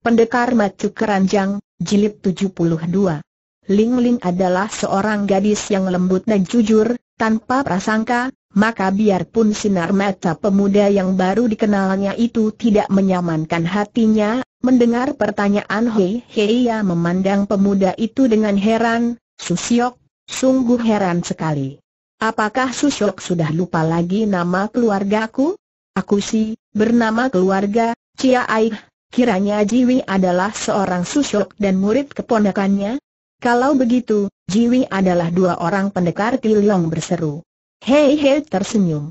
Pendekar Macu Keranjang, Jilid 72 Ling Ling adalah seorang gadis yang lembut dan jujur, tanpa prasangka, maka biarpun sinar mata pemuda yang baru dikenalnya itu tidak menyamankan hatinya, mendengar pertanyaan Hei Hei ya memandang pemuda itu dengan heran, Susiok, sungguh heran sekali. Apakah Susiok sudah lupa lagi nama keluargaku? Aku sih bernama keluarga, Cia Aih kiranya Jiwi adalah seorang susuk dan murid keponakannya? Kalau begitu, Jiwi adalah dua orang pendekar Kiliong berseru. Hei hei tersenyum.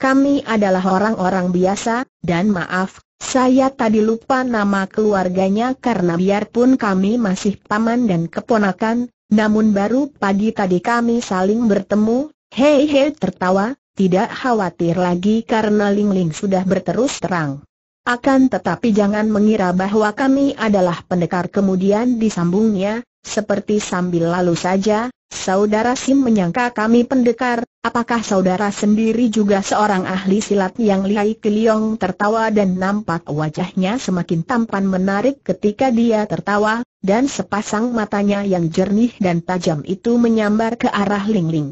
Kami adalah orang-orang biasa, dan maaf, saya tadi lupa nama keluarganya karena biarpun kami masih paman dan keponakan, namun baru pagi tadi kami saling bertemu, hei hei tertawa, tidak khawatir lagi karena Ling Ling sudah berterus terang. Akan tetapi jangan mengira bahwa kami adalah pendekar kemudian disambungnya, seperti sambil lalu saja, saudara Sim menyangka kami pendekar, apakah saudara sendiri juga seorang ahli silat yang lihai Keliong tertawa dan nampak wajahnya semakin tampan menarik ketika dia tertawa, dan sepasang matanya yang jernih dan tajam itu menyambar ke arah Ling Ling.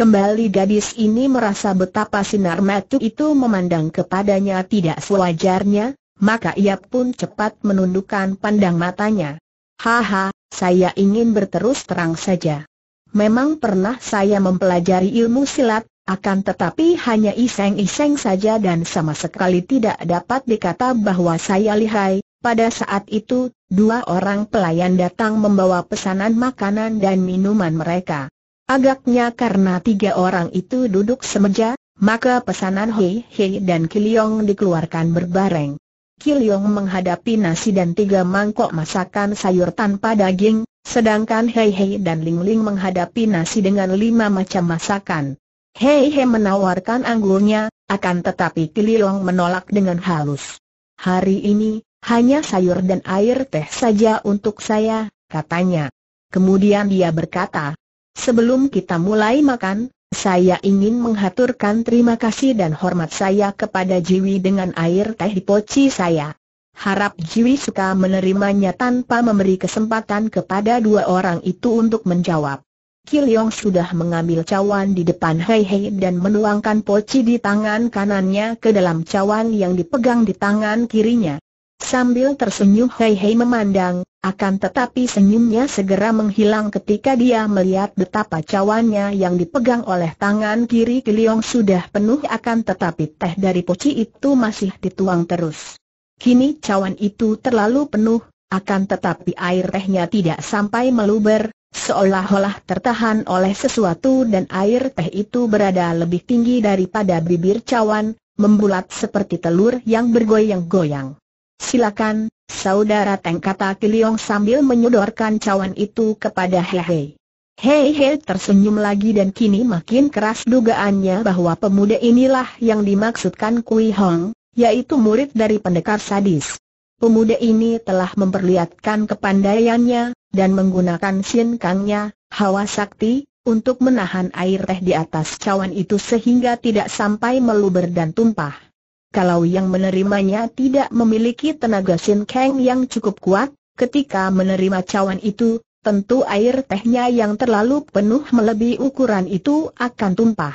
Kembali gadis ini merasa betapa sinar mata itu memandang kepadanya tidak sewajarnya, maka ia pun cepat menundukkan pandang matanya. Haha, saya ingin berterus terang saja. Memang pernah saya mempelajari ilmu silat, akan tetapi hanya iseng-iseng saja dan sama sekali tidak dapat dikata bahwa saya lihai. Pada saat itu, dua orang pelayan datang membawa pesanan makanan dan minuman mereka. Agaknya karena tiga orang itu duduk semeja, maka pesanan Hei Hei dan Kiliong dikeluarkan berbareng. Kiliong menghadapi nasi dan tiga mangkok masakan sayur tanpa daging, sedangkan Hei Hei dan Ling Ling menghadapi nasi dengan lima macam masakan. Hei Hei menawarkan anggurnya, akan tetapi Kiliong menolak dengan halus. Hari ini, hanya sayur dan air teh saja untuk saya, katanya. Kemudian dia berkata, Sebelum kita mulai makan, saya ingin menghaturkan terima kasih dan hormat saya kepada Jiwi dengan air teh di poci saya. Harap Jiwi suka menerimanya tanpa memberi kesempatan kepada dua orang itu untuk menjawab. Kiliong sudah mengambil cawan di depan Hei Hei dan menuangkan poci di tangan kanannya ke dalam cawan yang dipegang di tangan kirinya. Sambil tersenyum Hei Hei memandang, akan tetapi senyumnya segera menghilang ketika dia melihat betapa cawannya yang dipegang oleh tangan kiri Kiliong sudah penuh akan tetapi teh dari poci itu masih dituang terus. Kini cawan itu terlalu penuh, akan tetapi air tehnya tidak sampai meluber, seolah-olah tertahan oleh sesuatu dan air teh itu berada lebih tinggi daripada bibir cawan, membulat seperti telur yang bergoyang-goyang. Silakan, saudara Teng kata Kiliong sambil menyodorkan cawan itu kepada Hei. Hei Hei tersenyum lagi dan kini makin keras dugaannya bahwa pemuda inilah yang dimaksudkan Kui Hong, yaitu murid dari pendekar sadis. Pemuda ini telah memperlihatkan kepandaiannya, dan menggunakan Kangnya, hawa sakti, untuk menahan air teh di atas cawan itu sehingga tidak sampai meluber dan tumpah. Kalau yang menerimanya tidak memiliki tenaga Sin Kang yang cukup kuat, ketika menerima cawan itu, tentu air tehnya yang terlalu penuh melebihi ukuran itu akan tumpah.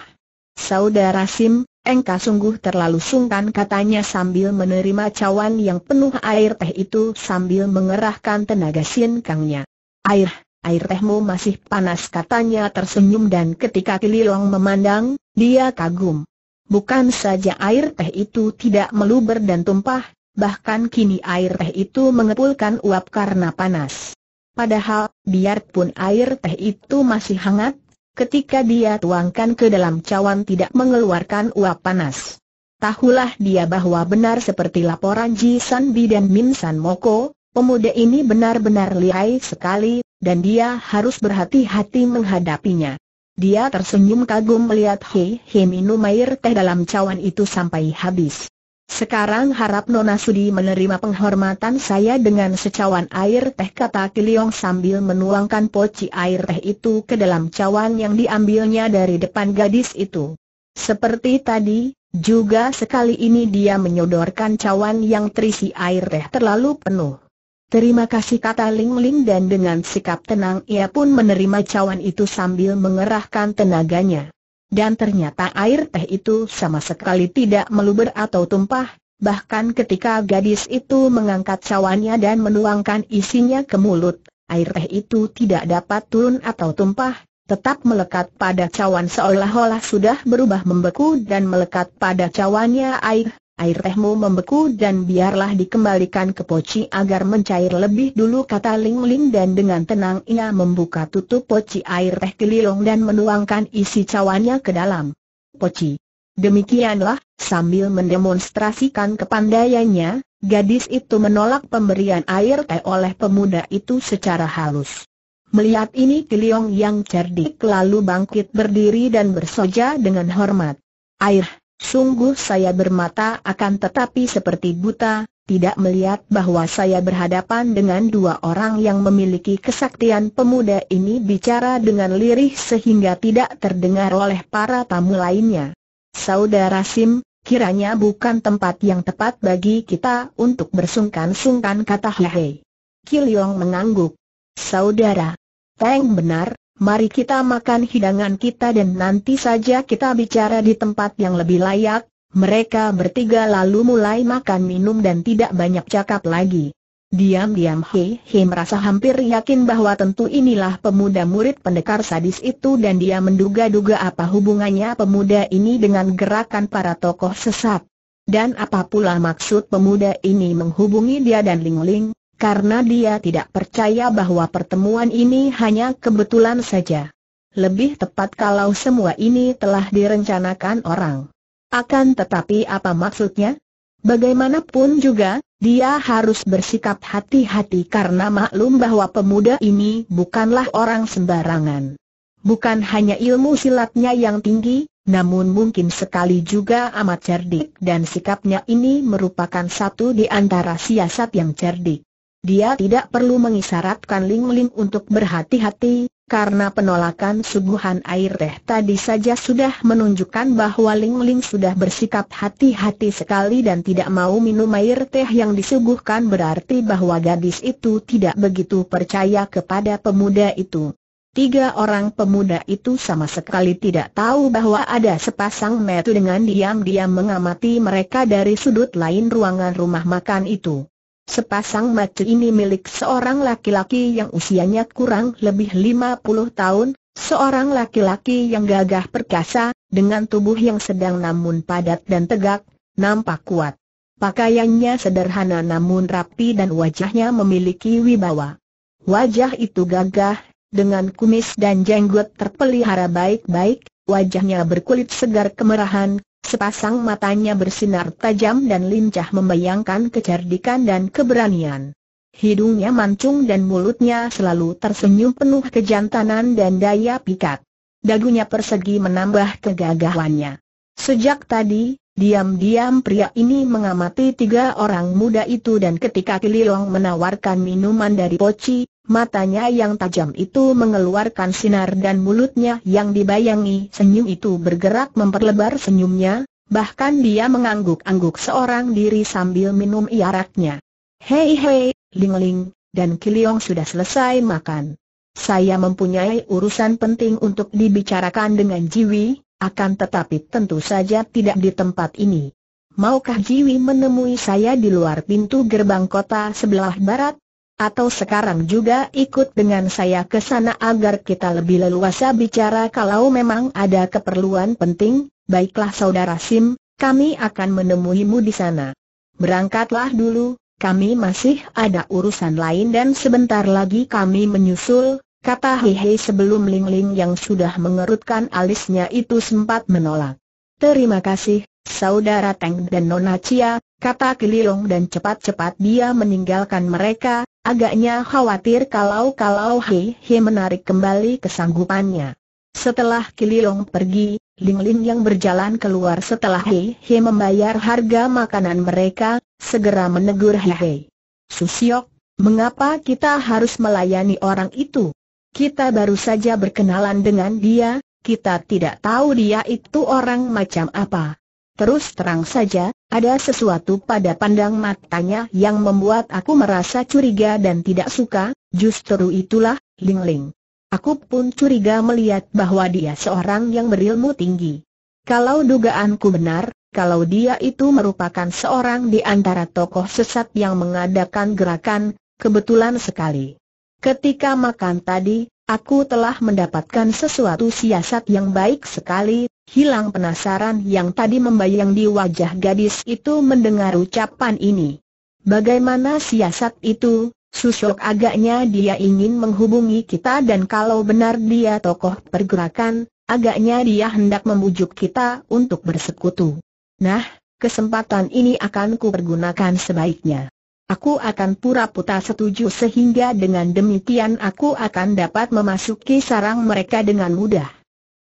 Saudara Sim, engkau sungguh terlalu sungkan katanya sambil menerima cawan yang penuh air teh itu sambil mengerahkan tenaga Sin Kangnya. Air, air tehmu masih panas katanya tersenyum dan ketika Kililong memandang, dia kagum. Bukan saja air teh itu tidak meluber dan tumpah, bahkan kini air teh itu mengepulkan uap karena panas. Padahal, biarpun air teh itu masih hangat, ketika dia tuangkan ke dalam cawan tidak mengeluarkan uap panas. Tahulah dia bahwa benar seperti laporan Ji San Bi dan Min San Moko, pemuda ini benar-benar lihai sekali, dan dia harus berhati-hati menghadapinya. Dia tersenyum kagum melihat he He minum air teh dalam cawan itu sampai habis. Sekarang harap Nona Sudi menerima penghormatan saya dengan secawan air teh kata Kiliong sambil menuangkan poci air teh itu ke dalam cawan yang diambilnya dari depan gadis itu. Seperti tadi, juga sekali ini dia menyodorkan cawan yang terisi air teh terlalu penuh. Terima kasih kata Ling Ling dan dengan sikap tenang ia pun menerima cawan itu sambil mengerahkan tenaganya. Dan ternyata air teh itu sama sekali tidak meluber atau tumpah, bahkan ketika gadis itu mengangkat cawannya dan menuangkan isinya ke mulut, air teh itu tidak dapat turun atau tumpah, tetap melekat pada cawan seolah-olah sudah berubah membeku dan melekat pada cawannya air air tehmu membeku dan biarlah dikembalikan ke poci agar mencair lebih dulu kata Ling Ling dan dengan tenang ia membuka tutup poci air teh kelilong dan menuangkan isi cawannya ke dalam poci. Demikianlah, sambil mendemonstrasikan kepandaiannya, gadis itu menolak pemberian air teh oleh pemuda itu secara halus. Melihat ini Kiliong yang cerdik lalu bangkit berdiri dan bersoja dengan hormat. Air, Sungguh saya bermata akan tetapi seperti buta, tidak melihat bahwa saya berhadapan dengan dua orang yang memiliki kesaktian pemuda ini bicara dengan lirih sehingga tidak terdengar oleh para tamu lainnya. Saudara Sim, kiranya bukan tempat yang tepat bagi kita untuk bersungkan-sungkan kata Hehe. Kiliong mengangguk. Saudara, Teng benar, mari kita makan hidangan kita dan nanti saja kita bicara di tempat yang lebih layak. Mereka bertiga lalu mulai makan minum dan tidak banyak cakap lagi. Diam-diam Hei Hei merasa hampir yakin bahwa tentu inilah pemuda murid pendekar sadis itu dan dia menduga-duga apa hubungannya pemuda ini dengan gerakan para tokoh sesat. Dan apa maksud pemuda ini menghubungi dia dan Ling Ling? karena dia tidak percaya bahwa pertemuan ini hanya kebetulan saja. Lebih tepat kalau semua ini telah direncanakan orang. Akan tetapi apa maksudnya? Bagaimanapun juga, dia harus bersikap hati-hati karena maklum bahwa pemuda ini bukanlah orang sembarangan. Bukan hanya ilmu silatnya yang tinggi, namun mungkin sekali juga amat cerdik dan sikapnya ini merupakan satu di antara siasat yang cerdik. Dia tidak perlu mengisyaratkan Ling Ling untuk berhati-hati, karena penolakan suguhan air teh tadi saja sudah menunjukkan bahwa Ling Ling sudah bersikap hati-hati sekali dan tidak mau minum air teh yang disuguhkan berarti bahwa gadis itu tidak begitu percaya kepada pemuda itu. Tiga orang pemuda itu sama sekali tidak tahu bahwa ada sepasang metu dengan diam-diam mengamati mereka dari sudut lain ruangan rumah makan itu. Sepasang mata ini milik seorang laki-laki yang usianya kurang lebih lima puluh tahun, seorang laki-laki yang gagah perkasa, dengan tubuh yang sedang namun padat dan tegak, nampak kuat. Pakaiannya sederhana namun rapi dan wajahnya memiliki wibawa. Wajah itu gagah, dengan kumis dan jenggot terpelihara baik-baik, wajahnya berkulit segar kemerahan, Sepasang matanya bersinar tajam dan lincah membayangkan kecerdikan dan keberanian. Hidungnya mancung dan mulutnya selalu tersenyum penuh kejantanan dan daya pikat. Dagunya persegi menambah kegagahannya. Sejak tadi, Diam-diam pria ini mengamati tiga orang muda itu dan ketika Kiliong menawarkan minuman dari poci, matanya yang tajam itu mengeluarkan sinar dan mulutnya yang dibayangi senyum itu bergerak memperlebar senyumnya, bahkan dia mengangguk-angguk seorang diri sambil minum iaraknya. Hei hei, Lingling, Ling, dan Kiliong sudah selesai makan. Saya mempunyai urusan penting untuk dibicarakan dengan Jiwi, akan tetapi tentu saja tidak di tempat ini. Maukah Jiwi menemui saya di luar pintu gerbang kota sebelah barat? Atau sekarang juga ikut dengan saya ke sana agar kita lebih leluasa bicara kalau memang ada keperluan penting, baiklah saudara Sim, kami akan menemuimu di sana. Berangkatlah dulu, kami masih ada urusan lain dan sebentar lagi kami menyusul, kata Hihi sebelum Ling Ling yang sudah mengerutkan alisnya itu sempat menolak. Terima kasih, saudara Teng dan Nona Cia, kata Kililong dan cepat-cepat dia meninggalkan mereka, agaknya khawatir kalau-kalau Hei menarik kembali kesanggupannya. Setelah Kililong pergi, Ling Ling yang berjalan keluar setelah Hei Hei membayar harga makanan mereka, segera menegur Hei Hei. Susiok, mengapa kita harus melayani orang itu? Kita baru saja berkenalan dengan dia, kita tidak tahu dia itu orang macam apa. Terus terang saja, ada sesuatu pada pandang matanya yang membuat aku merasa curiga dan tidak suka, justru itulah, Ling Ling. Aku pun curiga melihat bahwa dia seorang yang berilmu tinggi. Kalau dugaanku benar, kalau dia itu merupakan seorang di antara tokoh sesat yang mengadakan gerakan, kebetulan sekali. Ketika makan tadi, aku telah mendapatkan sesuatu siasat yang baik sekali, hilang penasaran yang tadi membayang di wajah gadis itu mendengar ucapan ini. Bagaimana siasat itu? Susuk agaknya dia ingin menghubungi kita dan kalau benar dia tokoh pergerakan, agaknya dia hendak membujuk kita untuk bersekutu. Nah, kesempatan ini akan kupergunakan sebaiknya. Aku akan pura-pura setuju sehingga dengan demikian aku akan dapat memasuki sarang mereka dengan mudah.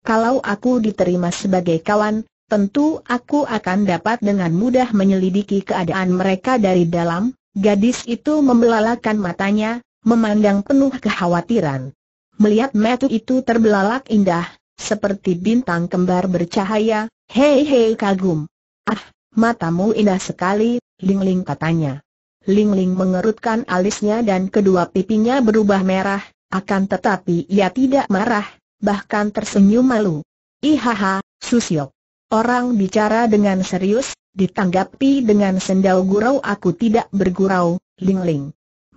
Kalau aku diterima sebagai kawan, tentu aku akan dapat dengan mudah menyelidiki keadaan mereka dari dalam. Gadis itu membelalakan matanya, memandang penuh kekhawatiran. Melihat metu itu terbelalak indah, seperti bintang kembar bercahaya, hei hei kagum. Ah, matamu indah sekali, Lingling Ling katanya. Ling Ling mengerutkan alisnya dan kedua pipinya berubah merah, akan tetapi ia tidak marah, bahkan tersenyum malu. Ihaha, Susyo. Orang bicara dengan serius, ditanggapi dengan sendau gurau aku tidak bergurau, Ling Ling.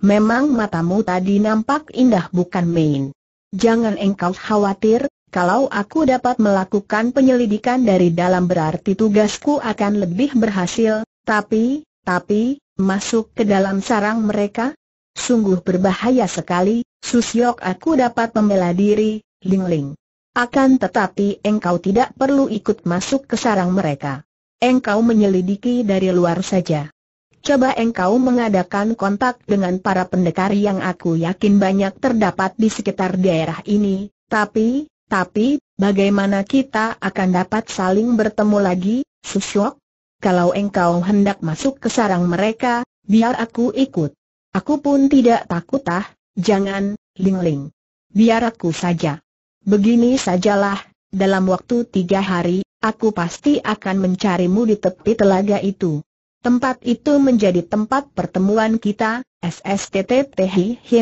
Memang matamu tadi nampak indah bukan main. Jangan engkau khawatir, kalau aku dapat melakukan penyelidikan dari dalam berarti tugasku akan lebih berhasil, tapi, tapi, masuk ke dalam sarang mereka? Sungguh berbahaya sekali, Susyok aku dapat membela diri, Ling Ling. Akan tetapi engkau tidak perlu ikut masuk ke sarang mereka. Engkau menyelidiki dari luar saja. Coba engkau mengadakan kontak dengan para pendekar yang aku yakin banyak terdapat di sekitar daerah ini, tapi, tapi, bagaimana kita akan dapat saling bertemu lagi, Susyok? kalau engkau hendak masuk ke sarang mereka, biar aku ikut. Aku pun tidak takut ah, jangan, Ling Ling. Biar aku saja. Begini sajalah, dalam waktu tiga hari, aku pasti akan mencarimu di tepi telaga itu. Tempat itu menjadi tempat pertemuan kita, SSTTT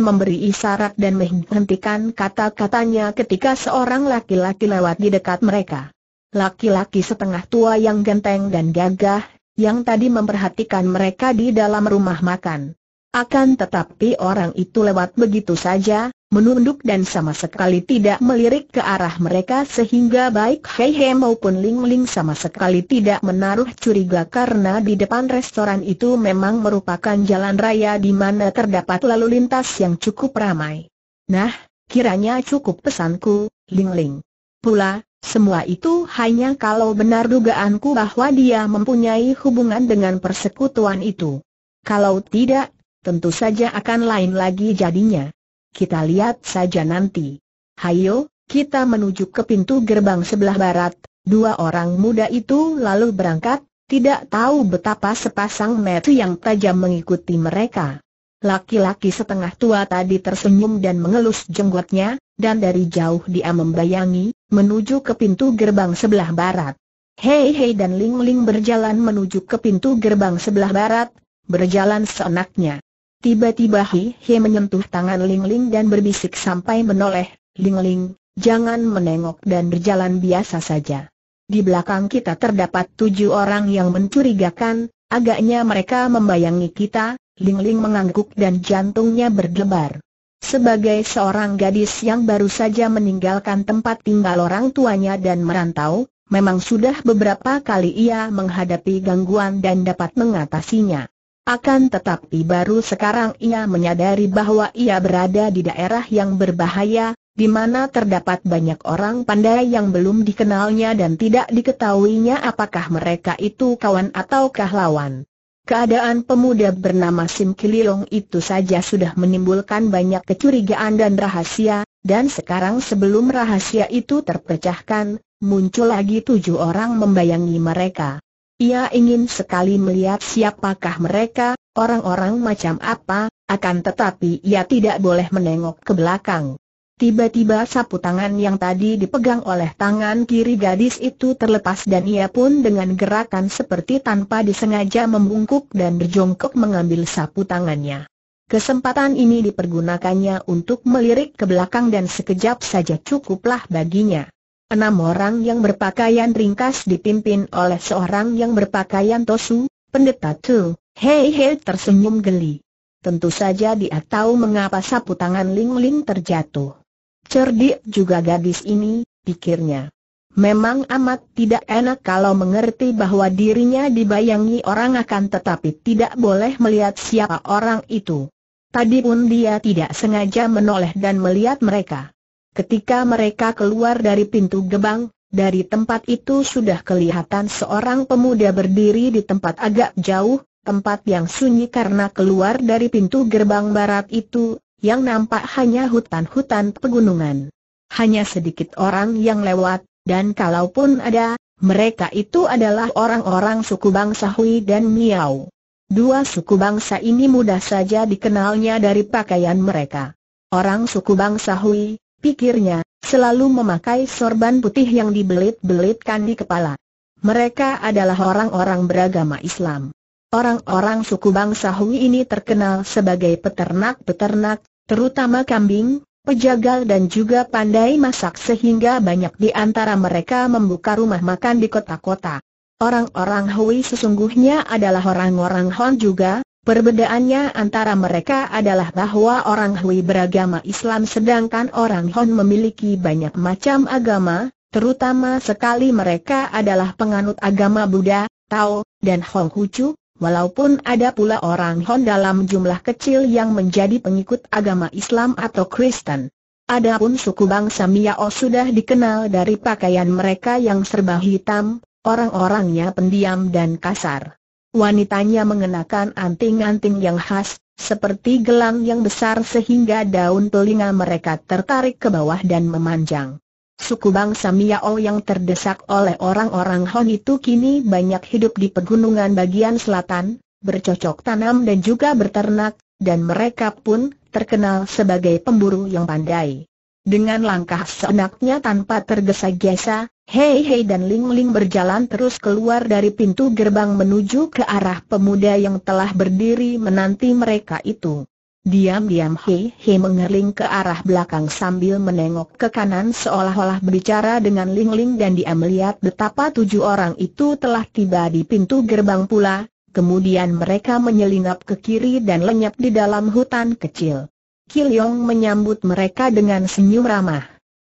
memberi isyarat dan menghentikan kata-katanya ketika seorang laki-laki lewat di dekat mereka laki-laki setengah tua yang genteng dan gagah, yang tadi memperhatikan mereka di dalam rumah makan. Akan tetapi orang itu lewat begitu saja, menunduk dan sama sekali tidak melirik ke arah mereka sehingga baik Hei Hei maupun Ling Ling sama sekali tidak menaruh curiga karena di depan restoran itu memang merupakan jalan raya di mana terdapat lalu lintas yang cukup ramai. Nah, kiranya cukup pesanku, Ling Ling. Pula, semua itu hanya kalau benar dugaanku bahwa dia mempunyai hubungan dengan persekutuan itu. Kalau tidak, tentu saja akan lain lagi jadinya. Kita lihat saja nanti. Hayo, kita menuju ke pintu gerbang sebelah barat. Dua orang muda itu lalu berangkat, tidak tahu betapa sepasang mata yang tajam mengikuti mereka. Laki-laki setengah tua tadi tersenyum dan mengelus jenggotnya, dan dari jauh dia membayangi, menuju ke pintu gerbang sebelah barat. Hei Hei dan Ling Ling berjalan menuju ke pintu gerbang sebelah barat, berjalan seenaknya. Tiba-tiba Hei Hei menyentuh tangan Ling Ling dan berbisik sampai menoleh, Ling Ling, jangan menengok dan berjalan biasa saja. Di belakang kita terdapat tujuh orang yang mencurigakan, agaknya mereka membayangi kita, Ling Ling mengangguk dan jantungnya berdebar. Sebagai seorang gadis yang baru saja meninggalkan tempat tinggal orang tuanya dan merantau, memang sudah beberapa kali ia menghadapi gangguan dan dapat mengatasinya. Akan tetapi baru sekarang ia menyadari bahwa ia berada di daerah yang berbahaya, di mana terdapat banyak orang pandai yang belum dikenalnya dan tidak diketahuinya apakah mereka itu kawan ataukah lawan. Keadaan pemuda bernama Sim Kililong itu saja sudah menimbulkan banyak kecurigaan dan rahasia, dan sekarang sebelum rahasia itu terpecahkan, muncul lagi tujuh orang membayangi mereka. Ia ingin sekali melihat siapakah mereka, orang-orang macam apa, akan tetapi ia tidak boleh menengok ke belakang. Tiba-tiba sapu tangan yang tadi dipegang oleh tangan kiri gadis itu terlepas dan ia pun dengan gerakan seperti tanpa disengaja membungkuk dan berjongkok mengambil sapu tangannya. Kesempatan ini dipergunakannya untuk melirik ke belakang dan sekejap saja cukuplah baginya. Enam orang yang berpakaian ringkas dipimpin oleh seorang yang berpakaian tosu, pendeta Tu, Hei Hei tersenyum geli. Tentu saja dia tahu mengapa sapu tangan Ling Ling terjatuh. Cerdik juga gadis ini, pikirnya. Memang amat tidak enak kalau mengerti bahwa dirinya dibayangi orang akan tetapi tidak boleh melihat siapa orang itu. Tadi pun dia tidak sengaja menoleh dan melihat mereka. Ketika mereka keluar dari pintu gebang, dari tempat itu sudah kelihatan seorang pemuda berdiri di tempat agak jauh, tempat yang sunyi karena keluar dari pintu gerbang barat itu, yang nampak hanya hutan-hutan pegunungan. Hanya sedikit orang yang lewat, dan kalaupun ada, mereka itu adalah orang-orang suku bangsa Hui dan Miao. Dua suku bangsa ini mudah saja dikenalnya dari pakaian mereka. Orang suku bangsa Hui, pikirnya, selalu memakai sorban putih yang dibelit-belitkan di kepala. Mereka adalah orang-orang beragama Islam. Orang-orang suku bangsa Hui ini terkenal sebagai peternak-peternak, terutama kambing, pejagal dan juga pandai masak sehingga banyak di antara mereka membuka rumah makan di kota-kota. Orang-orang Hui sesungguhnya adalah orang-orang Hon juga, perbedaannya antara mereka adalah bahwa orang Hui beragama Islam sedangkan orang Hon memiliki banyak macam agama, terutama sekali mereka adalah penganut agama Buddha, Tao, dan Hucu. Walaupun ada pula orang Hon dalam jumlah kecil yang menjadi pengikut agama Islam atau Kristen. Adapun suku bangsa Miao sudah dikenal dari pakaian mereka yang serba hitam, orang-orangnya pendiam dan kasar. Wanitanya mengenakan anting-anting yang khas, seperti gelang yang besar sehingga daun telinga mereka tertarik ke bawah dan memanjang. Suku bangsa Miao yang terdesak oleh orang-orang Hon itu kini banyak hidup di pegunungan bagian selatan, bercocok tanam dan juga berternak, dan mereka pun terkenal sebagai pemburu yang pandai. Dengan langkah seenaknya tanpa tergesa-gesa, Hei Hei dan Ling Ling berjalan terus keluar dari pintu gerbang menuju ke arah pemuda yang telah berdiri menanti mereka itu. Diam-diam He-He mengerling ke arah belakang sambil menengok ke kanan seolah-olah berbicara dengan Ling Ling dan dia melihat betapa tujuh orang itu telah tiba di pintu gerbang pula, kemudian mereka menyelinap ke kiri dan lenyap di dalam hutan kecil. Kilyong menyambut mereka dengan senyum ramah.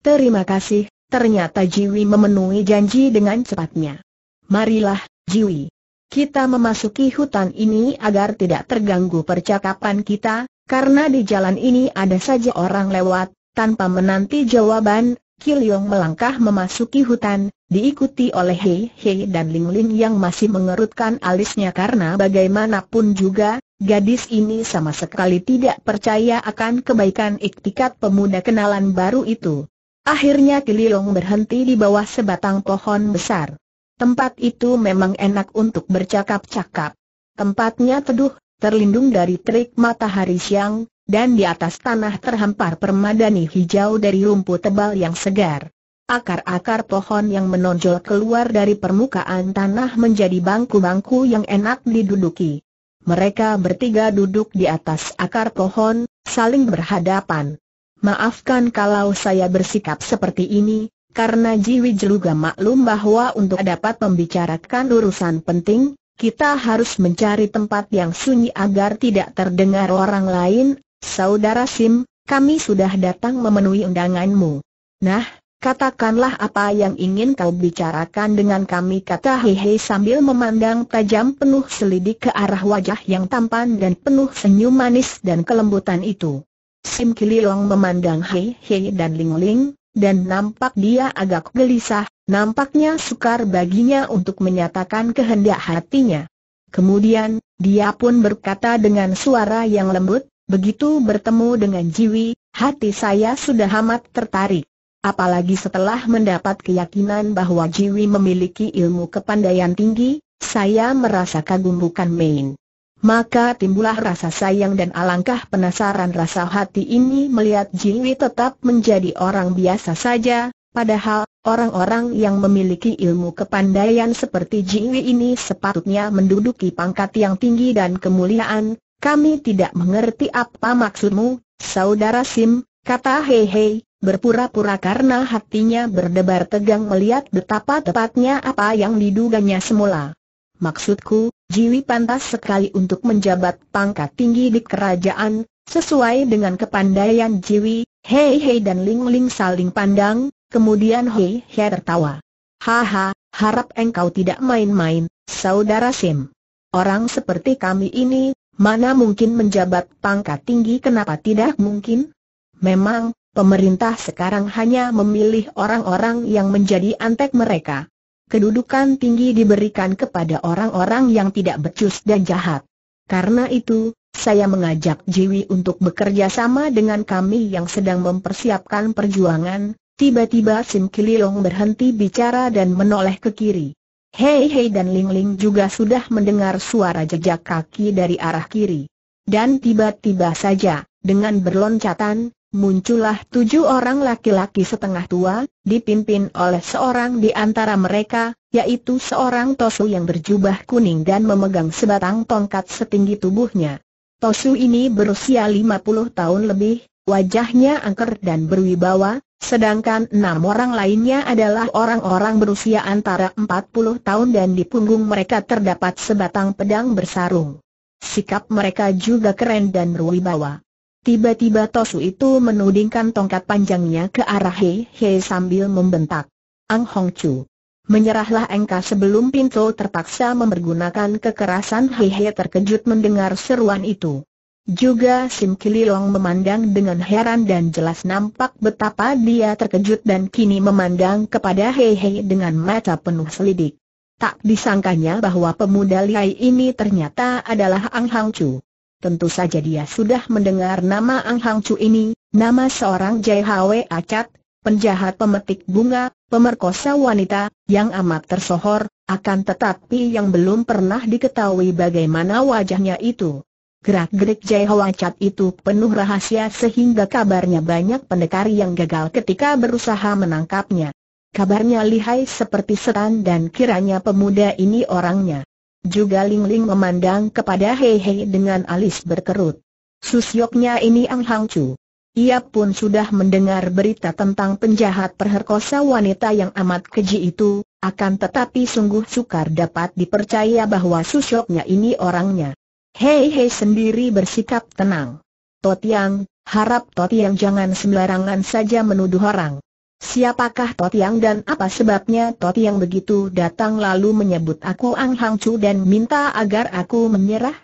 Terima kasih, ternyata Jiwi memenuhi janji dengan cepatnya. Marilah, Jiwi. Kita memasuki hutan ini agar tidak terganggu percakapan kita, karena di jalan ini ada saja orang lewat, tanpa menanti jawaban, Kilyong melangkah memasuki hutan, diikuti oleh Hei Hei dan Ling Ling yang masih mengerutkan alisnya karena bagaimanapun juga, gadis ini sama sekali tidak percaya akan kebaikan iktikat pemuda kenalan baru itu. Akhirnya Kilyong berhenti di bawah sebatang pohon besar. Tempat itu memang enak untuk bercakap-cakap. Tempatnya teduh, terlindung dari terik matahari siang, dan di atas tanah terhampar permadani hijau dari rumput tebal yang segar. Akar-akar pohon yang menonjol keluar dari permukaan tanah menjadi bangku-bangku yang enak diduduki. Mereka bertiga duduk di atas akar pohon, saling berhadapan. Maafkan kalau saya bersikap seperti ini, karena Jiwi juga maklum bahwa untuk dapat membicarakan urusan penting, kita harus mencari tempat yang sunyi agar tidak terdengar orang lain, saudara Sim, kami sudah datang memenuhi undanganmu. Nah, katakanlah apa yang ingin kau bicarakan dengan kami kata Hehe sambil memandang tajam penuh selidik ke arah wajah yang tampan dan penuh senyum manis dan kelembutan itu. Sim Kiliong memandang Hei dan Ling Ling, dan nampak dia agak gelisah, Nampaknya sukar baginya untuk menyatakan kehendak hatinya. Kemudian, dia pun berkata dengan suara yang lembut, begitu bertemu dengan Jiwi, hati saya sudah amat tertarik. Apalagi setelah mendapat keyakinan bahwa Jiwi memiliki ilmu kepandaian tinggi, saya merasa kagum bukan main. Maka timbullah rasa sayang dan alangkah penasaran rasa hati ini melihat Jiwi tetap menjadi orang biasa saja, Padahal, orang-orang yang memiliki ilmu kepandaian seperti Jiwi ini sepatutnya menduduki pangkat yang tinggi dan kemuliaan, kami tidak mengerti apa maksudmu, saudara Sim, kata Hei Hei, berpura-pura karena hatinya berdebar tegang melihat betapa tepatnya apa yang diduganya semula. Maksudku, Jiwi pantas sekali untuk menjabat pangkat tinggi di kerajaan, sesuai dengan kepandaian Jiwi, Hei Hei dan Ling Ling saling pandang, Kemudian Hei Hei tertawa. Haha, harap engkau tidak main-main, saudara Sim. Orang seperti kami ini, mana mungkin menjabat pangkat tinggi kenapa tidak mungkin? Memang, pemerintah sekarang hanya memilih orang-orang yang menjadi antek mereka. Kedudukan tinggi diberikan kepada orang-orang yang tidak becus dan jahat. Karena itu, saya mengajak Jiwi untuk bekerja sama dengan kami yang sedang mempersiapkan perjuangan, Tiba-tiba Sim Kililong berhenti bicara dan menoleh ke kiri. Hei Hei dan Ling Ling juga sudah mendengar suara jejak kaki dari arah kiri. Dan tiba-tiba saja, dengan berloncatan, muncullah tujuh orang laki-laki setengah tua, dipimpin oleh seorang di antara mereka, yaitu seorang Tosu yang berjubah kuning dan memegang sebatang tongkat setinggi tubuhnya. Tosu ini berusia 50 tahun lebih, wajahnya angker dan berwibawa, Sedangkan enam orang lainnya adalah orang-orang berusia antara 40 tahun dan di punggung mereka terdapat sebatang pedang bersarung. Sikap mereka juga keren dan berwibawa. Tiba-tiba Tosu itu menudingkan tongkat panjangnya ke arah Hei Hei sambil membentak. Ang Hong Chu. Menyerahlah engkau sebelum pintu terpaksa mempergunakan kekerasan Hei Hei terkejut mendengar seruan itu. Juga Sim Kililong memandang dengan heran dan jelas nampak betapa dia terkejut dan kini memandang kepada Hei Hei dengan mata penuh selidik. Tak disangkanya bahwa pemuda liai ini ternyata adalah Ang Hang Chu. Tentu saja dia sudah mendengar nama Ang Hang Chu ini, nama seorang Hwe Acat, penjahat pemetik bunga, pemerkosa wanita, yang amat tersohor, akan tetapi yang belum pernah diketahui bagaimana wajahnya itu. Gerak-gerik Jai Hoa itu penuh rahasia sehingga kabarnya banyak pendekar yang gagal ketika berusaha menangkapnya. Kabarnya lihai seperti setan dan kiranya pemuda ini orangnya. Juga Ling Ling memandang kepada Hei Hei dengan alis berkerut. Susyoknya ini Ang Hang Chu. Ia pun sudah mendengar berita tentang penjahat perherkosa wanita yang amat keji itu, akan tetapi sungguh sukar dapat dipercaya bahwa susyoknya ini orangnya. Hei Hei sendiri bersikap tenang. Totiang, harap Totiang jangan sembarangan saja menuduh orang. Siapakah Totiang dan apa sebabnya Totiang begitu datang lalu menyebut aku Ang Hang Chu dan minta agar aku menyerah?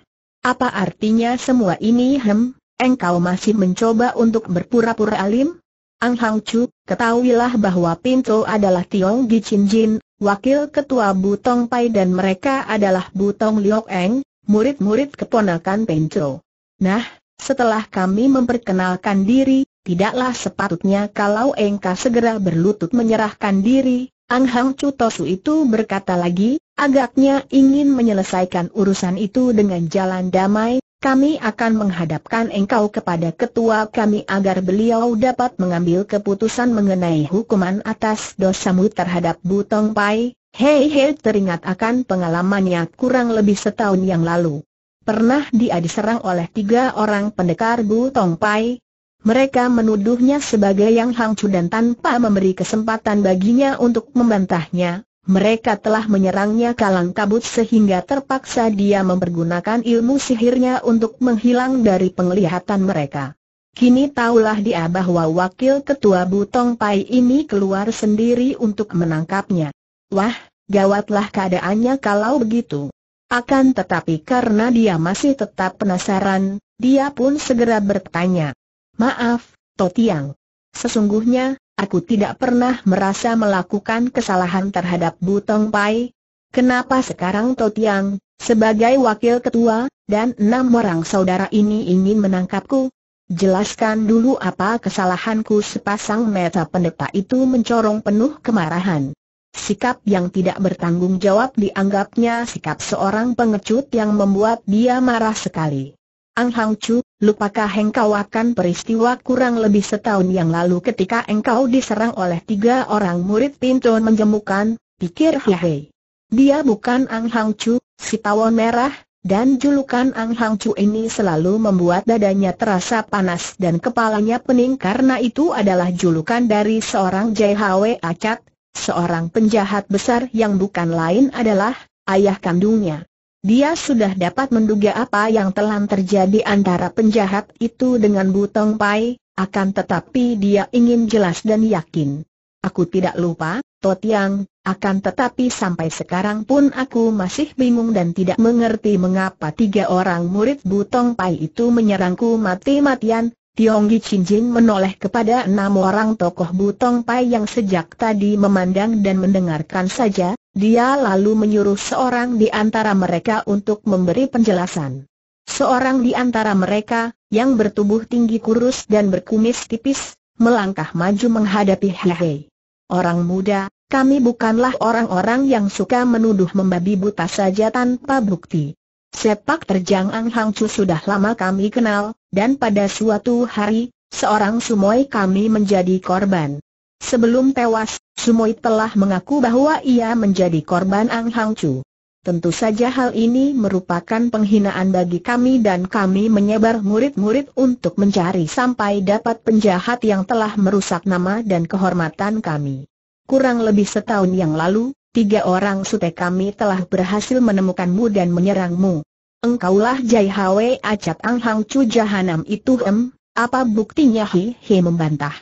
Apa artinya semua ini hem? Engkau masih mencoba untuk berpura-pura alim? Ang Hang Chu, ketahuilah bahwa Pinto adalah Tiong Gi Jin, Wakil Ketua Butong Pai dan mereka adalah Butong Liok Eng, murid-murid keponakan Penco. Nah, setelah kami memperkenalkan diri, tidaklah sepatutnya kalau Engka segera berlutut menyerahkan diri, Ang Hang Cutosu itu berkata lagi, agaknya ingin menyelesaikan urusan itu dengan jalan damai, kami akan menghadapkan engkau kepada ketua kami agar beliau dapat mengambil keputusan mengenai hukuman atas dosamu terhadap Butong Pai. Hei hei teringat akan pengalamannya kurang lebih setahun yang lalu. Pernah dia diserang oleh tiga orang pendekar Butong Pai, mereka menuduhnya sebagai yang hangcu dan tanpa memberi kesempatan baginya untuk membantahnya, mereka telah menyerangnya kalang kabut sehingga terpaksa dia mempergunakan ilmu sihirnya untuk menghilang dari penglihatan mereka. Kini taulah dia bahwa wakil ketua Butong Pai ini keluar sendiri untuk menangkapnya. Wah, gawatlah keadaannya kalau begitu. Akan tetapi karena dia masih tetap penasaran, dia pun segera bertanya. Maaf, Totiang. Sesungguhnya, Aku tidak pernah merasa melakukan kesalahan terhadap Butong Pai. Kenapa sekarang Totiang, sebagai wakil ketua, dan enam orang saudara ini ingin menangkapku? Jelaskan dulu apa kesalahanku sepasang mata pendeta itu mencorong penuh kemarahan. Sikap yang tidak bertanggung jawab dianggapnya sikap seorang pengecut yang membuat dia marah sekali. Ang Hang Chu, lupakah engkau akan peristiwa kurang lebih setahun yang lalu ketika engkau diserang oleh tiga orang murid Pinton menjemukan, pikir Hei. Dia bukan Ang Hang Chu, si tawon merah, dan julukan Ang Hang Chu ini selalu membuat dadanya terasa panas dan kepalanya pening karena itu adalah julukan dari seorang JHW Acat, seorang penjahat besar yang bukan lain adalah ayah kandungnya. Dia sudah dapat menduga apa yang telah terjadi antara penjahat itu dengan Butong Pai, akan tetapi dia ingin jelas dan yakin. Aku tidak lupa, Totiang, akan tetapi sampai sekarang pun aku masih bingung dan tidak mengerti mengapa tiga orang murid Butong Pai itu menyerangku mati-matian. Tionggi Chinjin menoleh kepada enam orang tokoh Butong Pai yang sejak tadi memandang dan mendengarkan saja, dia lalu menyuruh seorang di antara mereka untuk memberi penjelasan. Seorang di antara mereka, yang bertubuh tinggi kurus dan berkumis tipis, melangkah maju menghadapi Helge. Orang muda, kami bukanlah orang-orang yang suka menuduh membabi buta saja tanpa bukti. Sepak terjang Ang Hang Chu sudah lama kami kenal, dan pada suatu hari, seorang sumoi kami menjadi korban. Sebelum tewas, Sumoi telah mengaku bahwa ia menjadi korban Ang Hang Chu. Tentu saja hal ini merupakan penghinaan bagi kami dan kami menyebar murid-murid untuk mencari sampai dapat penjahat yang telah merusak nama dan kehormatan kami. Kurang lebih setahun yang lalu, tiga orang sute kami telah berhasil menemukanmu dan menyerangmu. Engkaulah Jai Hwe Acat Ang Hang Chu Jahanam itu em, apa buktinya Hi Hi membantah.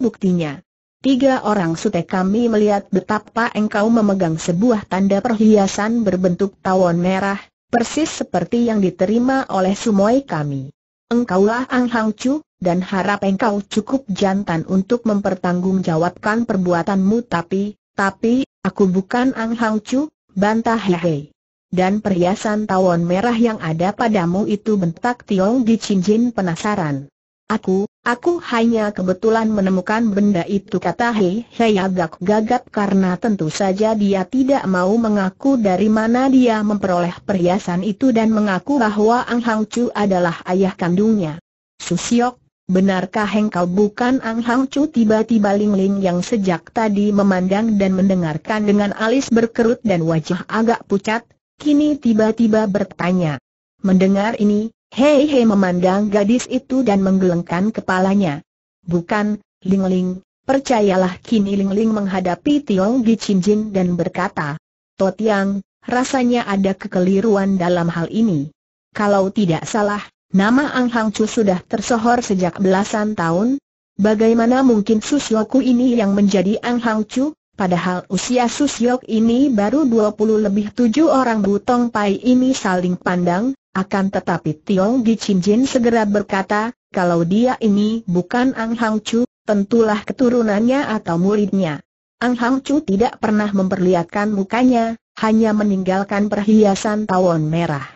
Buktinya, Tiga orang sute kami melihat betapa engkau memegang sebuah tanda perhiasan berbentuk tawon merah, persis seperti yang diterima oleh sumoi kami. Engkaulah Ang Hang Chu, dan harap engkau cukup jantan untuk mempertanggungjawabkan perbuatanmu tapi, tapi, aku bukan Ang Hang Chu, bantah Hehe. Dan perhiasan tawon merah yang ada padamu itu bentak Tiong Jin penasaran. Aku, Aku hanya kebetulan menemukan benda itu kata Hei Hei agak gagap karena tentu saja dia tidak mau mengaku dari mana dia memperoleh perhiasan itu dan mengaku bahwa Ang Hang Chu adalah ayah kandungnya. Susiok, benarkah engkau bukan Ang Hang Chu tiba-tiba Ling Ling yang sejak tadi memandang dan mendengarkan dengan alis berkerut dan wajah agak pucat, kini tiba-tiba bertanya. Mendengar ini, Hei Hei memandang gadis itu dan menggelengkan kepalanya. Bukan, Ling Ling, percayalah kini Ling Ling menghadapi Tiong Gi Chin Jin dan berkata, Totiang, rasanya ada kekeliruan dalam hal ini. Kalau tidak salah, nama Ang Hang Chu sudah tersohor sejak belasan tahun. Bagaimana mungkin Susyoku ini yang menjadi Ang Hang Chu? Padahal usia Susyok ini baru 20 lebih tujuh orang butong pai ini saling pandang, akan tetapi Tiong Gi Chin Jin segera berkata, kalau dia ini bukan Ang Hang Chu, tentulah keturunannya atau muridnya. Ang Hang Chu tidak pernah memperlihatkan mukanya, hanya meninggalkan perhiasan tawon merah.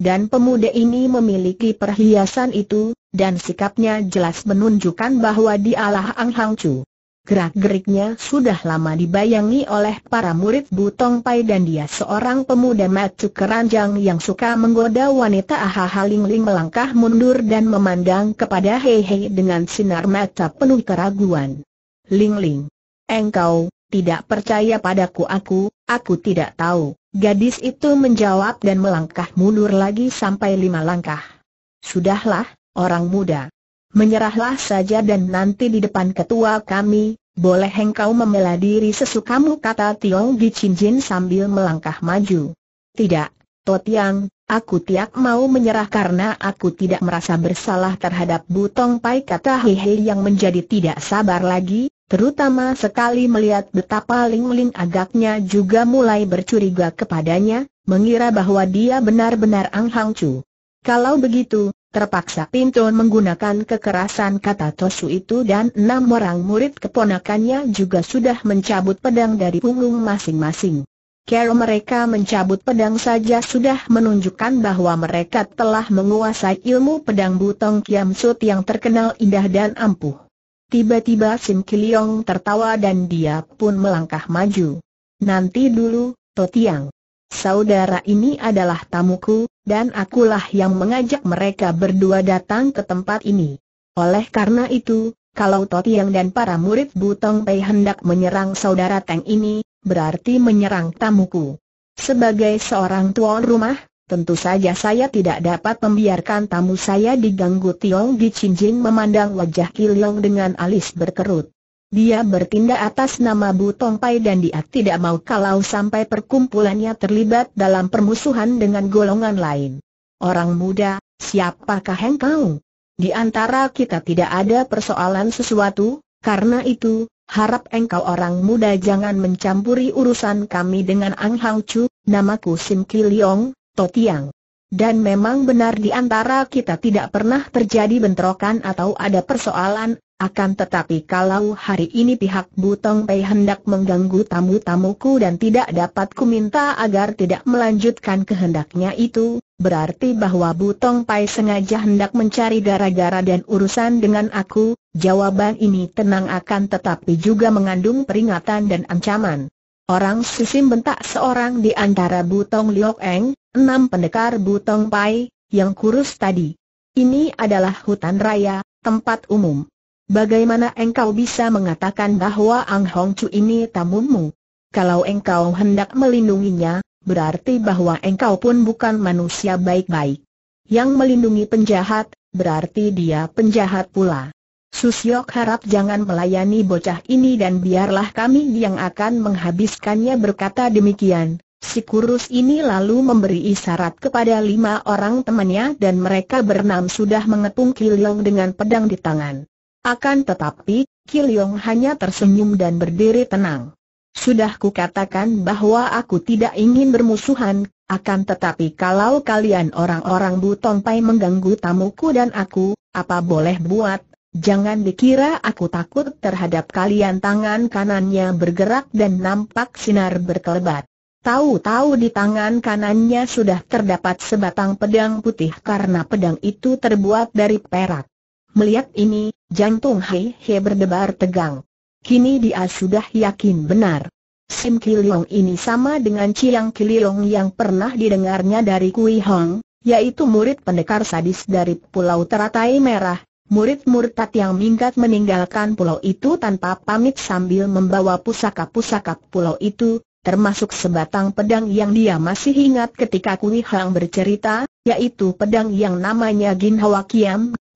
Dan pemuda ini memiliki perhiasan itu, dan sikapnya jelas menunjukkan bahwa dialah Ang Hang Chu. Gerak-geriknya sudah lama dibayangi oleh para murid Butong Pai dan dia seorang pemuda macu keranjang yang suka menggoda wanita Ling Ling melangkah mundur dan memandang kepada Hei Hei dengan sinar mata penuh keraguan. Ling Ling, engkau tidak percaya padaku aku, aku tidak tahu. Gadis itu menjawab dan melangkah mundur lagi sampai lima langkah. Sudahlah, orang muda menyerahlah saja dan nanti di depan ketua kami, boleh engkau membela diri sesukamu kata Tio Gichin Jin sambil melangkah maju. Tidak, Totiang, aku tiak mau menyerah karena aku tidak merasa bersalah terhadap Butong Pai kata Hehe yang menjadi tidak sabar lagi, terutama sekali melihat betapa Ling Ling agaknya juga mulai bercuriga kepadanya, mengira bahwa dia benar-benar Ang Hang Chu. Kalau begitu, Terpaksa Pinton menggunakan kekerasan kata Tosu itu dan enam orang murid keponakannya juga sudah mencabut pedang dari punggung masing-masing. Kero mereka mencabut pedang saja sudah menunjukkan bahwa mereka telah menguasai ilmu pedang Butong Kiam Sut yang terkenal indah dan ampuh. Tiba-tiba Sim Kiliong tertawa dan dia pun melangkah maju. Nanti dulu, Totiang. Saudara ini adalah tamuku, dan akulah yang mengajak mereka berdua datang ke tempat ini. Oleh karena itu, kalau Totiang dan para murid Butong Pei hendak menyerang saudara Teng ini, berarti menyerang tamuku. Sebagai seorang tuan rumah, tentu saja saya tidak dapat membiarkan tamu saya diganggu Tiong Gicinjing memandang wajah Kiliong dengan alis berkerut. Dia bertindak atas nama Bu Tongpai dan dia tidak mau kalau sampai perkumpulannya terlibat dalam permusuhan dengan golongan lain. Orang muda, siapakah engkau? Di antara kita tidak ada persoalan sesuatu, karena itu, harap engkau orang muda jangan mencampuri urusan kami dengan Ang Hang Chu, namaku Sim Kiliong, Totiang. Dan memang benar di antara kita tidak pernah terjadi bentrokan atau ada persoalan akan tetapi kalau hari ini pihak Butong Pei hendak mengganggu tamu-tamuku dan tidak dapat kuminta agar tidak melanjutkan kehendaknya itu, berarti bahwa Butong Pai sengaja hendak mencari gara-gara dan urusan dengan aku, jawaban ini tenang akan tetapi juga mengandung peringatan dan ancaman. Orang sisim bentak seorang di antara Butong Liok Eng, enam pendekar Butong Pai, yang kurus tadi. Ini adalah hutan raya, tempat umum. Bagaimana engkau bisa mengatakan bahwa Ang Hong Chu ini tamumu? Kalau engkau hendak melindunginya, berarti bahwa engkau pun bukan manusia baik-baik. Yang melindungi penjahat, berarti dia penjahat pula. Susyok harap jangan melayani bocah ini dan biarlah kami yang akan menghabiskannya berkata demikian. Si kurus ini lalu memberi isyarat kepada lima orang temannya dan mereka berenam sudah mengepung Kilong dengan pedang di tangan. Akan tetapi, Kilyong hanya tersenyum dan berdiri tenang. Sudah kukatakan bahwa aku tidak ingin bermusuhan, akan tetapi kalau kalian orang-orang Butong Pai mengganggu tamuku dan aku, apa boleh buat? Jangan dikira aku takut terhadap kalian tangan kanannya bergerak dan nampak sinar berkelebat. Tahu-tahu di tangan kanannya sudah terdapat sebatang pedang putih karena pedang itu terbuat dari perak. Melihat ini, jantung Hei He berdebar tegang. Kini dia sudah yakin benar. Sim Kiliong ini sama dengan Ciang Kiliong yang pernah didengarnya dari Kui Hong, yaitu murid pendekar sadis dari Pulau Teratai Merah, murid murtad yang minggat meninggalkan pulau itu tanpa pamit sambil membawa pusaka-pusaka pulau itu, termasuk sebatang pedang yang dia masih ingat ketika Kui Hong bercerita, yaitu pedang yang namanya Gin Hwa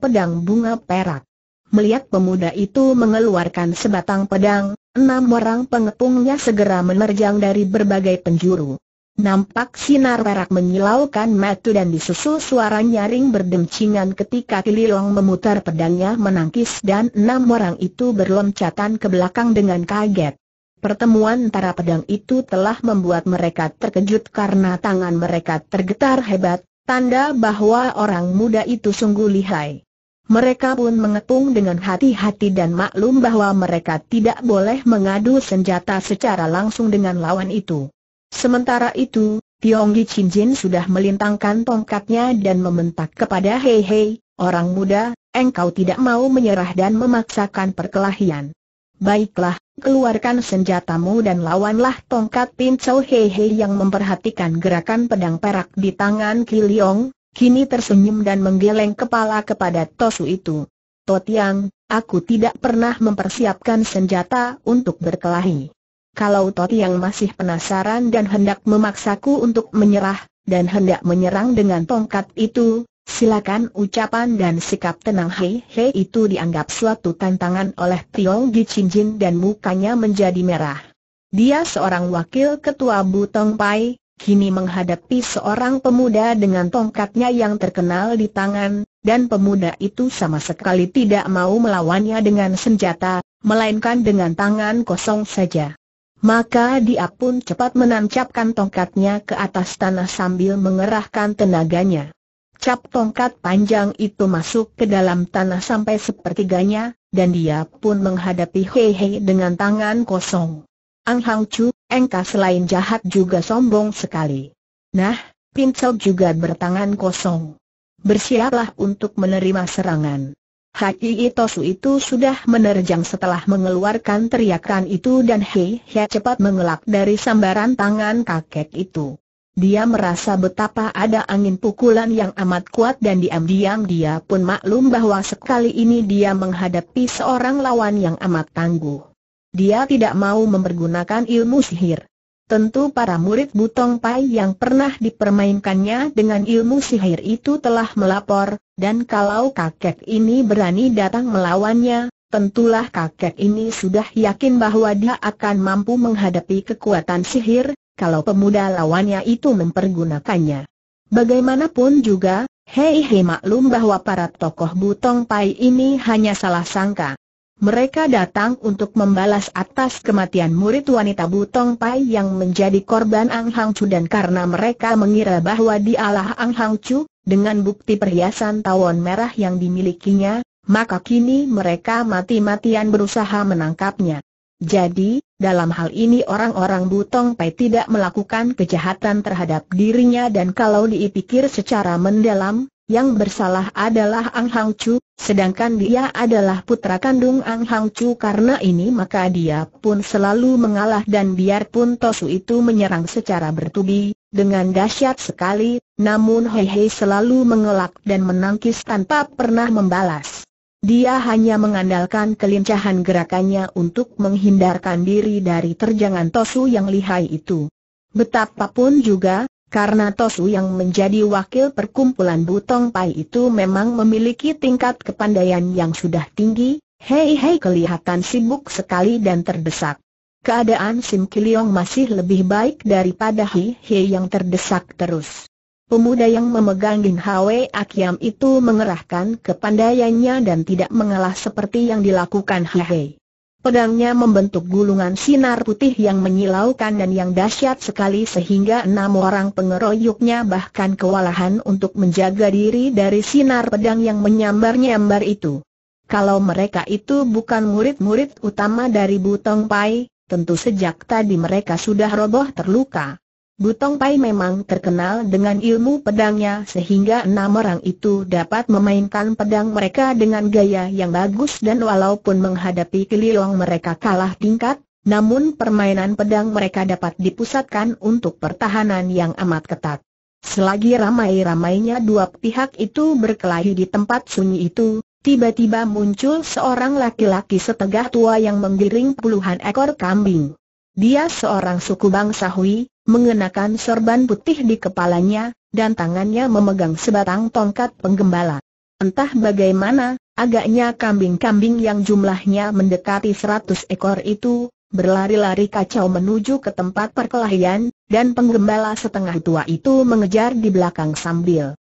pedang bunga perak. Melihat pemuda itu mengeluarkan sebatang pedang, enam orang pengepungnya segera menerjang dari berbagai penjuru. Nampak sinar perak menyilaukan mata dan disusul suara nyaring berdemcingan ketika Kililong memutar pedangnya menangkis dan enam orang itu berloncatan ke belakang dengan kaget. Pertemuan antara pedang itu telah membuat mereka terkejut karena tangan mereka tergetar hebat, tanda bahwa orang muda itu sungguh lihai. Mereka pun mengepung dengan hati-hati dan maklum bahwa mereka tidak boleh mengadu senjata secara langsung dengan lawan itu. Sementara itu, Tiong Chin Jin sudah melintangkan tongkatnya dan membentak kepada Hei Hei, orang muda, engkau tidak mau menyerah dan memaksakan perkelahian. Baiklah, keluarkan senjatamu dan lawanlah tongkat pincau Hei Hei yang memperhatikan gerakan pedang perak di tangan Kiliong, Kini tersenyum dan menggeleng kepala kepada Tosu itu. Totiang, aku tidak pernah mempersiapkan senjata untuk berkelahi. Kalau Totiang masih penasaran dan hendak memaksaku untuk menyerah, dan hendak menyerang dengan tongkat itu, silakan ucapan dan sikap tenang Hei Hei itu dianggap suatu tantangan oleh Tiong Jin dan mukanya menjadi merah. Dia seorang wakil ketua Butong Pai, kini menghadapi seorang pemuda dengan tongkatnya yang terkenal di tangan, dan pemuda itu sama sekali tidak mau melawannya dengan senjata, melainkan dengan tangan kosong saja. Maka dia pun cepat menancapkan tongkatnya ke atas tanah sambil mengerahkan tenaganya. Cap tongkat panjang itu masuk ke dalam tanah sampai sepertiganya, dan dia pun menghadapi Hei dengan tangan kosong. Ang Hang Chu Engka selain jahat juga sombong sekali. Nah, Pincel juga bertangan kosong. Bersiaplah untuk menerima serangan. Hai Itosu itu sudah menerjang setelah mengeluarkan teriakan itu dan Hei Hei cepat mengelak dari sambaran tangan kakek itu. Dia merasa betapa ada angin pukulan yang amat kuat dan diam-diam dia pun maklum bahwa sekali ini dia menghadapi seorang lawan yang amat tangguh. Dia tidak mau mempergunakan ilmu sihir. Tentu para murid Butong Pai yang pernah dipermainkannya dengan ilmu sihir itu telah melapor, dan kalau kakek ini berani datang melawannya, tentulah kakek ini sudah yakin bahwa dia akan mampu menghadapi kekuatan sihir, kalau pemuda lawannya itu mempergunakannya. Bagaimanapun juga, Hei Hei maklum bahwa para tokoh Butong Pai ini hanya salah sangka. Mereka datang untuk membalas atas kematian murid wanita Butong Pai yang menjadi korban Ang Hang Chu dan karena mereka mengira bahwa dialah Ang Hang Chu, dengan bukti perhiasan tawon merah yang dimilikinya, maka kini mereka mati-matian berusaha menangkapnya. Jadi, dalam hal ini orang-orang Butong Pai tidak melakukan kejahatan terhadap dirinya dan kalau diipikir secara mendalam, yang bersalah adalah Ang Hang Chu, sedangkan dia adalah putra kandung Ang Hang Chu karena ini maka dia pun selalu mengalah dan biarpun Tosu itu menyerang secara bertubi, dengan dahsyat sekali, namun Hei Hei selalu mengelak dan menangkis tanpa pernah membalas. Dia hanya mengandalkan kelincahan gerakannya untuk menghindarkan diri dari terjangan Tosu yang lihai itu. Betapapun juga, karena Tosu yang menjadi wakil perkumpulan Butong Pai itu memang memiliki tingkat kepandaian yang sudah tinggi, Hei Hei kelihatan sibuk sekali dan terdesak. Keadaan Sim Kiliong masih lebih baik daripada Hei Hei yang terdesak terus. Pemuda yang memegang Gin Hwe Akiam itu mengerahkan kepandaiannya dan tidak mengalah seperti yang dilakukan Hei Hei. Pedangnya membentuk gulungan sinar putih yang menyilaukan dan yang dahsyat sekali sehingga enam orang pengeroyoknya bahkan kewalahan untuk menjaga diri dari sinar pedang yang menyambar-nyambar itu. Kalau mereka itu bukan murid-murid utama dari Butong Pai, tentu sejak tadi mereka sudah roboh terluka. Butong Pai memang terkenal dengan ilmu pedangnya sehingga enam orang itu dapat memainkan pedang mereka dengan gaya yang bagus dan walaupun menghadapi Kiliong mereka kalah tingkat, namun permainan pedang mereka dapat dipusatkan untuk pertahanan yang amat ketat. Selagi ramai-ramainya dua pihak itu berkelahi di tempat sunyi itu, tiba-tiba muncul seorang laki-laki setegah tua yang menggiring puluhan ekor kambing. Dia seorang suku bangsa Hui, mengenakan sorban putih di kepalanya, dan tangannya memegang sebatang tongkat penggembala. Entah bagaimana, agaknya kambing-kambing yang jumlahnya mendekati seratus ekor itu, berlari-lari kacau menuju ke tempat perkelahian, dan penggembala setengah tua itu mengejar di belakang sambil